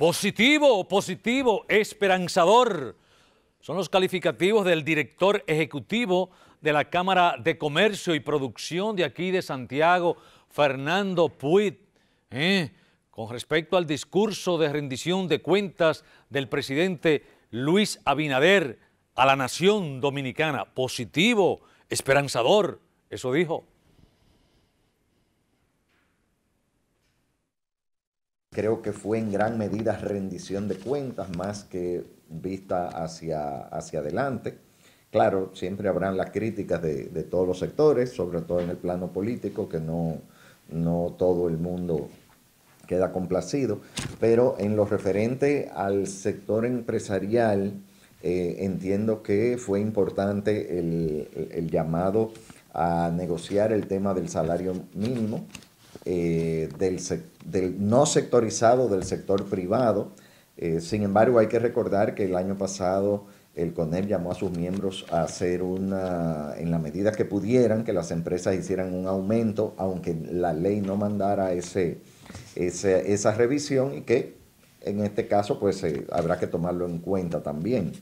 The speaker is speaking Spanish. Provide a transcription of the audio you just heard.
Positivo, positivo, esperanzador. Son los calificativos del director ejecutivo de la Cámara de Comercio y Producción de aquí de Santiago, Fernando Puit, ¿eh? con respecto al discurso de rendición de cuentas del presidente Luis Abinader a la nación dominicana. Positivo, esperanzador, eso dijo. creo que fue en gran medida rendición de cuentas más que vista hacia, hacia adelante. Claro, siempre habrán las críticas de, todos los sectores, sobre todo en el plano político, que no, no todo el mundo queda complacido, pero en lo referente al sector empresarial, eh, entiendo que fue importante el llamado a negociar el tema del salario mínimo, eh, del, no sectorizado del sector privado. Eh, sin embargo, hay que recordar que el año pasado el CONEP llamó a sus miembros a hacer una, en la medida que pudieran, que las empresas hicieran un aumento, aunque la ley no mandara ese, esa revisión y que en este caso pues eh, habrá que tomarlo en cuenta también.